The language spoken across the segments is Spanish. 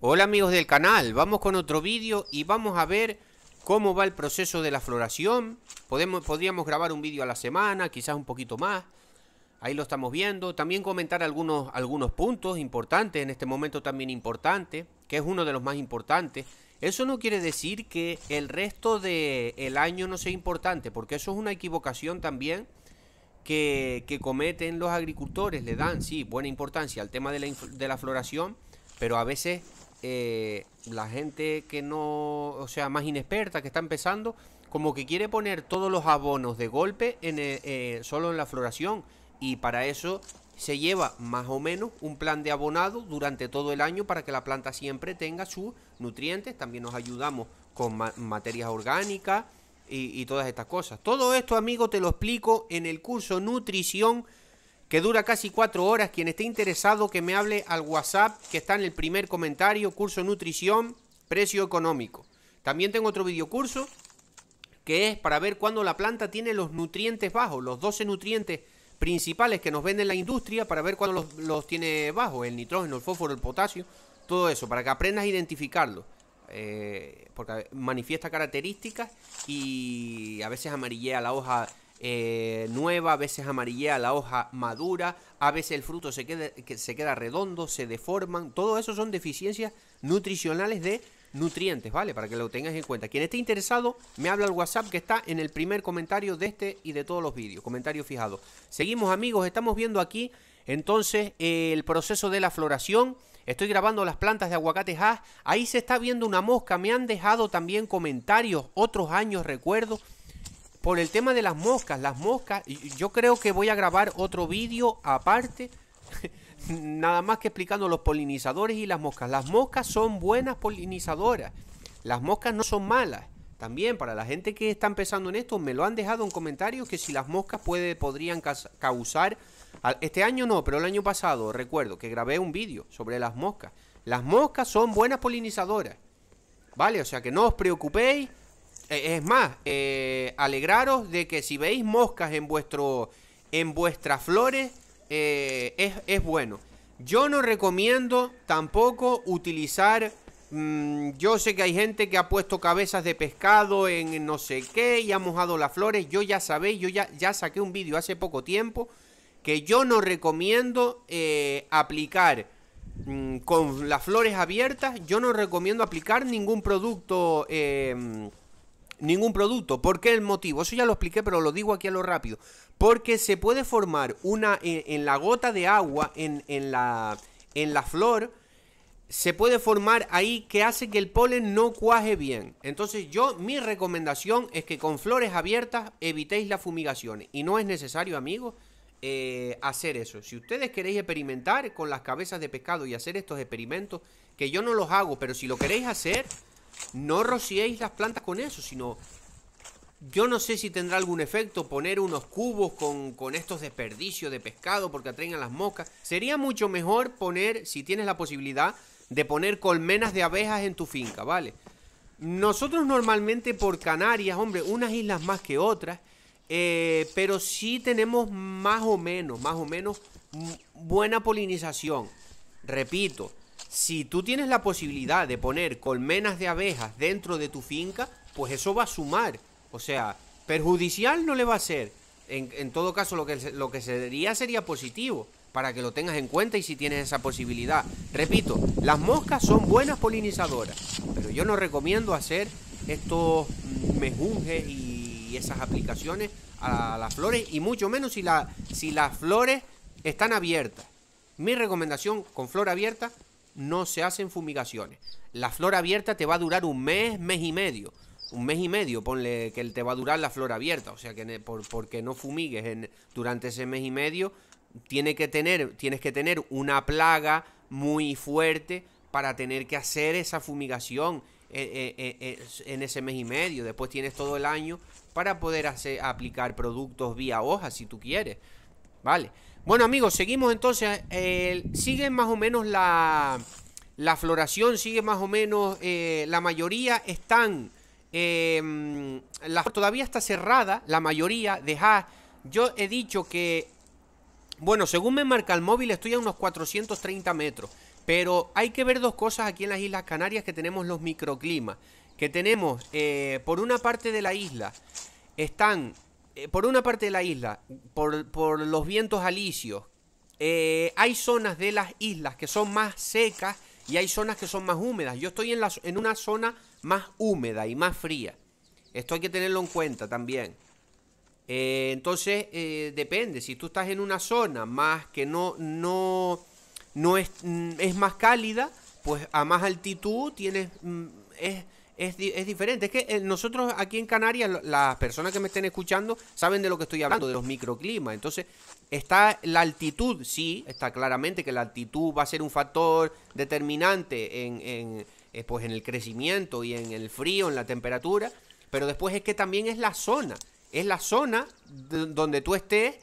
Hola amigos del canal, vamos con otro vídeo y vamos a ver cómo va el proceso de la floración. Podemos, podríamos grabar un vídeo a la semana, quizás un poquito más. Ahí lo estamos viendo. También comentar algunos, algunos puntos importantes, en este momento también importante, que es uno de los más importantes. Eso no quiere decir que el resto del año no sea importante, porque eso es una equivocación también que, cometen los agricultores. Le dan, sí, buena importancia al tema de la, de la floración, pero a veces eh, la gente que no, o sea, más inexperta, que está empezando, como que quiere poner todos los abonos de golpe en eh, eh, solo en la floración. Y para eso se lleva más o menos un plan de abonado durante todo el año para que la planta siempre tenga sus nutrientes. También nos ayudamos con materias orgánicas y, y todas estas cosas. Todo esto, amigo, te lo explico en el curso Nutrición que dura casi cuatro horas. Quien esté interesado que me hable al WhatsApp que está en el primer comentario, curso nutrición, precio económico. También tengo otro videocurso que es para ver cuándo la planta tiene los nutrientes bajos, los 12 nutrientes principales que nos vende la industria para ver cuándo los, tiene bajos, el nitrógeno, el fósforo, el potasio, todo eso, para que aprendas a identificarlo. Eh, porque manifiesta características y a veces amarillea la hoja eh, nueva, a veces amarillea la hoja madura, a veces el fruto se queda, se queda redondo, se deforman. Todo eso son deficiencias nutricionales de nutrientes, ¿vale? Para que lo tengas en cuenta. Quien esté interesado, me habla al WhatsApp que está en el primer comentario de este y de todos los vídeos. Comentario fijado. Seguimos amigos, estamos viendo aquí entonces el proceso de la floración. Estoy grabando las plantas de aguacate Ahí se está viendo una mosca. Me han dejado también comentarios otros años, recuerdo por el tema de las moscas. Las moscas, yo creo que voy a grabar otro vídeo aparte, nada más que explicando los polinizadores y las moscas. Las moscas son buenas polinizadoras. Las moscas no son malas. También para la gente que está empezando en esto, me lo han dejado en comentarios que si las moscas puede, podrían causar... Este año no, pero el año pasado recuerdo que grabé un vídeo sobre las moscas. Las moscas son buenas polinizadoras. ¿Vale? O sea que no os preocupéis eh, es más, eh, alegraros de que si veis moscas en, vuestro, en vuestras flores, eh, es, bueno. Yo no recomiendo tampoco utilizar... Mm, yo sé que hay gente que ha puesto cabezas de pescado en no sé qué y ha mojado las flores. Yo ya sabéis, yo ya, ya saqué un vídeo hace poco tiempo que yo no recomiendo aplicar mm, con las flores abiertas. Yo no recomiendo aplicar ningún producto ningún producto. ¿Por qué el motivo? Eso ya lo expliqué, pero lo digo aquí a lo rápido. Porque se puede formar una e, en, la gota de agua, en, en, la, en la flor, se puede formar ahí que hace que el polen no cuaje bien. Entonces yo, mi recomendación es que con flores abiertas evitéis las fumigaciones. Y no es necesario, amigos, eh, hacer eso. Si ustedes queréis experimentar con las cabezas de pescado y hacer estos experimentos, que yo no los hago, pero si lo queréis hacer no rociéis las plantas con eso, sino... Yo no sé si tendrá algún efecto poner unos cubos con, estos desperdicios de pescado porque atraen a las moscas. Sería mucho mejor poner, si tienes la posibilidad, de poner colmenas de abejas en tu finca, ¿vale? Nosotros normalmente por Canarias, hombre, unas islas más que otras, eh, pero sí tenemos más o menos, más o menos mm, buena polinización. Repito, si tú tienes la posibilidad de poner colmenas de abejas dentro de tu finca, pues eso va a sumar. O sea, perjudicial no le va a ser. En, todo caso, lo que, lo que sería sería positivo, para que lo tengas en cuenta y si tienes esa posibilidad. Repito, las moscas son buenas polinizadoras, pero yo no recomiendo hacer estos mejunjes y esas aplicaciones a las flores, y mucho menos si, si las flores están abiertas. Mi recomendación con flor abierta no se hacen fumigaciones. La flor abierta te va a durar un mes, mes y medio. Un mes y medio, ponle que te va a durar la flor abierta. O sea que porque no fumigues durante ese mes y medio, tiene que tener, tienes que tener una plaga muy fuerte para tener que hacer esa fumigación eh, eh, eh, en ese mes y medio. Después tienes todo el año para poder hacer, aplicar productos vía hojas si tú quieres. Vale. Bueno, amigos, seguimos entonces. Eh, sigue más o menos la, la floración, sigue más o menos. Eh, la mayoría están. Eh, la, todavía está cerrada, la mayoría. Deja. Yo he dicho que. Bueno, según me marca el móvil, estoy a unos 430 metros. Pero hay que ver dos cosas aquí en las Islas Canarias que tenemos los microclimas. Que tenemos, por una parte de la isla, están eh, por una parte de la isla, por, los vientos alisios, eh, hay zonas de las islas que son más secas y hay zonas que son más húmedas. Yo estoy en, una zona más húmeda y más fría. Esto hay que tenerlo en cuenta también. Eh, entonces, depende. Si tú estás en una zona más que no, es, mm, es más cálida, pues a más altitud tienes, mm, es, es, diferente. Es que eh, nosotros aquí en Canarias, las personas que me estén escuchando saben de lo que estoy hablando, de los microclimas. Entonces, está la altitud, sí, está claramente que la altitud va a ser un factor determinante en, en eh, pues en el crecimiento y en el frío, en la temperatura. Pero después es que también es la zona. Es la zona donde tú estés,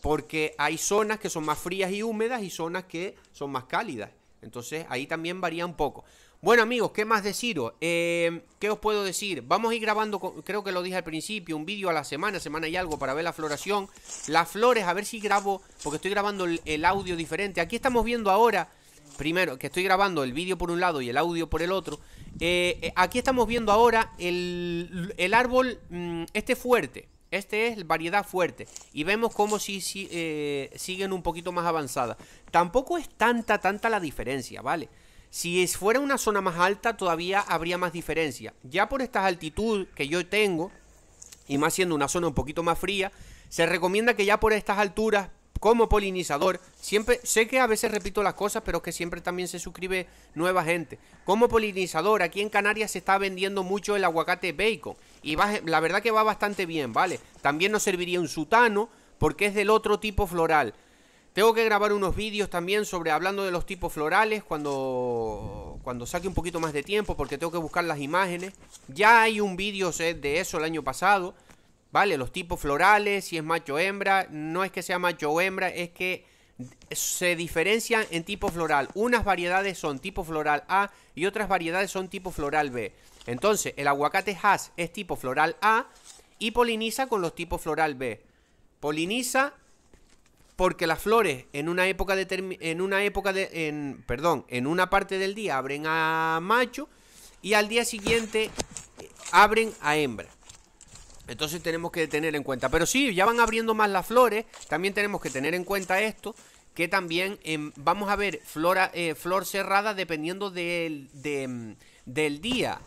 porque hay zonas que son más frías y húmedas y zonas que son más cálidas. Entonces ahí también varía un poco. Bueno amigos, ¿qué más deciros? Em, ¿Qué os puedo decir? Vamos a ir grabando, creo que lo dije al principio, un vídeo a la semana, semana y algo para ver la floración. Las flores, a ver si grabo, porque estoy grabando el, audio diferente. Aquí estamos viendo ahora, primero, que estoy grabando el vídeo por un lado y el audio por el otro. Eh, eh, aquí estamos viendo ahora el, el árbol, mm, este fuerte. Este es variedad fuerte. Y vemos cómo si, eh, siguen un poquito más avanzadas. Tampoco es tanta, tanta la diferencia, ¿vale? vale si fuera una zona más alta todavía habría más diferencia. Ya por estas altitud que yo tengo, y más siendo una zona un poquito más fría, se recomienda que ya por estas alturas, como polinizador, siempre, sé que a veces repito las cosas, pero que siempre también se suscribe nueva gente. Como polinizador, aquí en Canarias se está vendiendo mucho el aguacate bacon. Y la verdad que va bastante bien, ¿vale? También nos serviría un sutano, porque es del otro tipo floral. Tengo que grabar unos vídeos también sobre hablando de los tipos florales cuando, cuando saque un poquito más de tiempo porque tengo que buscar las imágenes. Ya hay un vídeo de eso el año pasado, ¿vale? Los tipos florales, si es macho o hembra. No es que sea macho o hembra, es que se diferencian en tipo floral. Unas variedades son tipo floral A y otras variedades son tipo floral B. Entonces, el aguacate Hass es tipo floral A y poliniza con los tipos floral B. Poliniza porque las flores en una época de en una época de perdón, en una parte del día abren a macho y al día siguiente eh, abren a hembra. Entonces tenemos que tener en cuenta, pero sí, ya van abriendo más las flores, también tenemos que tener en cuenta esto que también em, vamos a ver flora, eh, flor cerrada dependiendo em, del, día.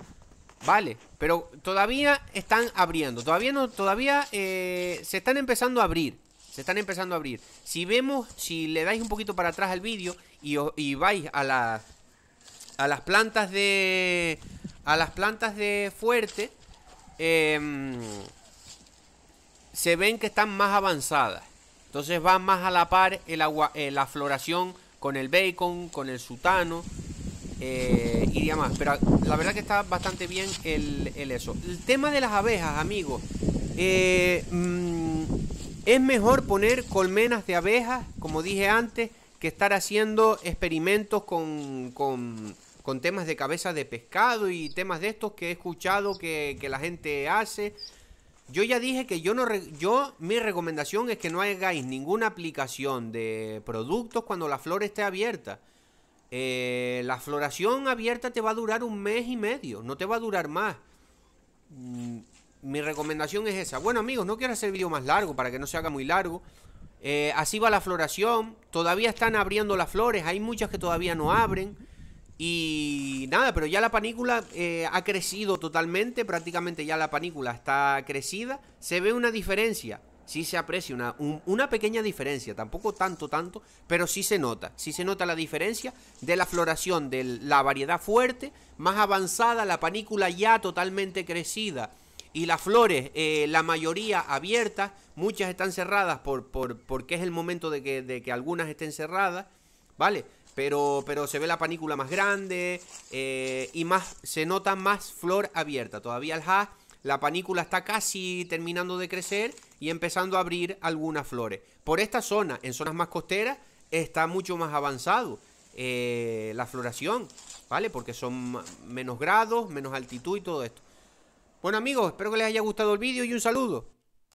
Vale, pero todavía están abriendo, todavía no, todavía eh, se están empezando a abrir. Se están empezando a abrir. Si vemos, si le dais un poquito para atrás al vídeo y, y vais a las a las plantas de a las plantas de fuerte em, se ven que están más avanzadas. Entonces va más a la par el agua, eh, la floración con el bacon, con el sutano eh, y demás. Pero la verdad que está bastante bien el, eso. El tema de las abejas, amigos. Eh, mm, es mejor poner colmenas de abejas, como dije antes, que estar haciendo experimentos con, con, temas de cabeza de pescado y temas de estos que he escuchado que, la gente hace. Yo ya dije que yo no yo mi recomendación es que no hagáis ninguna aplicación de productos cuando la flor esté abierta. Eh, la floración abierta te va a durar un mes y medio, no te va a durar más. Mm, mi recomendación es esa. Bueno, amigos, no quiero hacer el video más largo para que no se haga muy largo. Eh, así va la floración. Todavía están abriendo las flores. Hay muchas que todavía no abren. Y nada, pero ya la panícula eh, ha crecido totalmente. Prácticamente ya la panícula está crecida. Se ve una diferencia. Sí se aprecia una, una pequeña diferencia. Tampoco tanto, tanto. Pero sí se nota. Sí se nota la diferencia de la floración de la variedad fuerte. Más avanzada, la panícula ya totalmente crecida y las flores, eh, la mayoría abiertas, muchas están cerradas por, porque es el momento de que, de que algunas estén cerradas, ¿vale? Pero, pero se ve la panícula más grande eh, y más se nota más flor abierta. Todavía el hash, la panícula está casi terminando de crecer y empezando a abrir algunas flores. Por esta zona, en zonas más costeras, está mucho más avanzado eh, la floración, ¿vale? Porque son menos grados, menos altitud y todo esto. Bueno amigos, espero que les haya gustado el vídeo y un saludo.